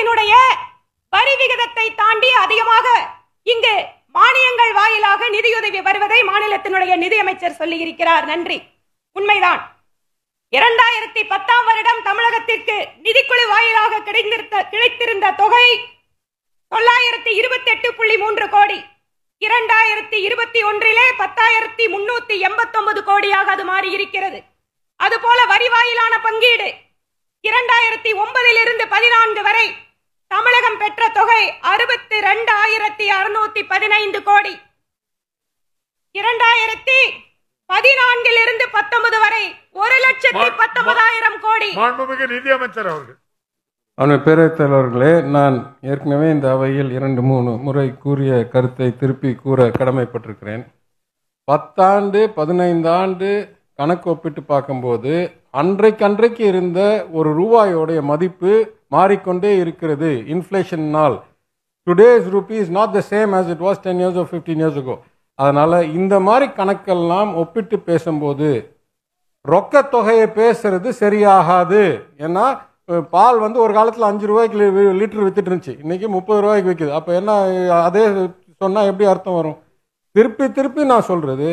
அரசினுடைய வரி விகிதத்தை தாண்டி அதிகமாக இங்கு மானியங்கள் வாயிலாக நிதியுதவி வருவதை மாநிலத்தினுடைய நிதியமைச்சர் சொல்லியிருக்கிறார் நன்றி உண்மைதான் இரண்டாயிரத்தி பத்தாம் வருடம் தமிழகத்திற்கு நிதிக்குழு வாயிலாக கிடைத்திருந்த கிடைத்திருந்த தொகை தொள்ளாயிரத்தி இருபத்தி எட்டு புள்ளி மூன்று கோடி இரண்டாயிரத்தி இருபத்தி ஒன்றிலே பத்தாயிரத்தி முன்னூத்தி எண்பத்தொன்பது கோடியாக அது மாறி இருக்கிறது அதுபோல வரி வாயிலான பங்கீடு இரண்டாயிரத்தி ஒன்பதிலிருந்து பதினான்கு வரை தமிழகம் பெற்ற தொகை அறுபத்தி ரெண்டாயிரத்தி அறுநூத்தி பதினைந்து கோடி இரண்டாயிரத்தி பதினான்கில் இருந்து பத்தொன்பது வரை ஒரு லட்சத்தி பத்தொன்பதாயிரம் கோடி நிதியமைச்சர் அவர்கள் அவனுடைய பேரவைத்தலைவர்களே நான் ஏற்கனவே இந்த அவையில் இரண்டு மூணு முறை கூறிய கருத்தை திருப்பி கூற கடமைப்பட்டிருக்கிறேன் பத்தாண்டு பதினைந்தாண்டு கணக்கு ஒப்பிட்டு பார்க்கும்போது அன்றைக்கு அன்றைக்கு இருந்த ஒரு ரூபாயோடைய மதிப்பு மாறிக்கொண்டே இருக்கிறது இன்ஃப்ளேஷன்னால் today's rupee is not the same as it was ten years or fifteen years அதனால் இந்த மாதிரி கணக்கெல்லாம் ஒப்பிட்டு பேசும்போது ரொக்க தொகையை பேசுறது சரியாகாது ஏன்னா பால் வந்து ஒரு காலத்தில் அஞ்சு ரூபாய்க்கு லிட்டர் வித்துட்டு இருந்துச்சு இன்னைக்கு முப்பது ரூபாய்க்கு விற்கிது அப்போ என்ன அதே சொன்னால் எப்படி அர்த்தம் வரும் திருப்பி திருப்பி நான் சொல்றது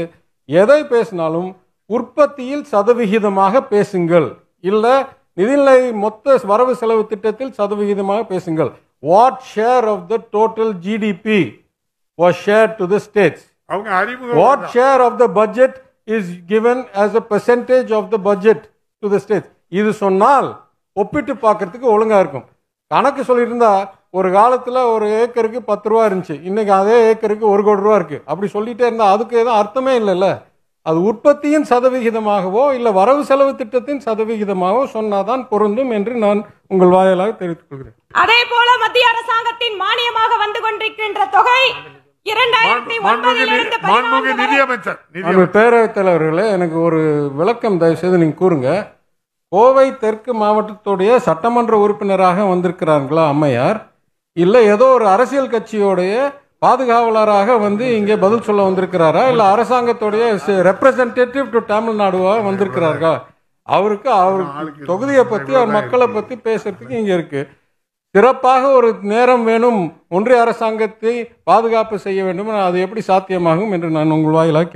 எதை பேசினாலும் உற்பத்தியில் சதவிகிதமாக பேசுங்கள் இல்லை நிதிநிலை மொத்த வரவு செலவு திட்டத்தில் சதவிகிதமாக பேசுங்கள் what share of the total GDP was share to the states அவங்க அறிமுகம் what share of the budget is given as a percentage of the budget to the states இது சொன்னால் ஒப்பிட்டு பார்க்கறதுக்கு ஒழுங்காக இருக்கும் கணக்கு சொல்லியிருந்தா ஒரு காலத்தில் ஒரு ஏக்கருக்கு பத்து ரூபா இருந்துச்சு இன்னைக்கு அதே ஏக்கருக்கு ஒரு கோடி ரூபா இருக்கு அப்படி சொல்லிட்டே இருந்தால் அதுக்கு எதுவும் அர்த்தமே இல்லைல்ல அது உற்பத்தியின் சதவிகிதமாகவோ இல்லை வரவு செலவு திட்டத்தின் சதவிகிதமாகவோ சொன்னாதான் பொருந்தும் என்று நான் உங்கள் வாயிலாக தெரிவித்துக் கொள்கிறேன் அதே போல மத்திய அரசாங்கத்தின் மானியமாக வந்து கொண்டிருக்கின்ற தொகை பேரவைத் தலைவர்களே எனக்கு ஒரு விளக்கம் தயவுசெய்து நீங்க கூறுங்க கோவை தெற்கு மாவட்டத்துடைய சட்டமன்ற உறுப்பினராக வந்திருக்கிறார்களா அம்மையார் இல்லை ஏதோ ஒரு அரசியல் கட்சியோடைய பாதுகாவலராக வந்து இங்கே பதில் சொல்ல வந்திருக்கிறாரா இல்ல அரசாங்கத்துடைய ரெப்ரசன்டேட்டிவ் டு தமிழ்நாடுவா வந்திருக்கிறார்கா அவருக்கு அவர் தொகுதியை பத்தி அவர் மக்களை பத்தி பேசுறதுக்கு இங்க இருக்கு சிறப்பாக ஒரு நேரம் வேணும் ஒன்றிய அரசாங்கத்தை பாதுகாப்பு செய்ய வேண்டும் அது எப்படி சாத்தியமாகும் என்று நான் உங்கள் வாயிலாக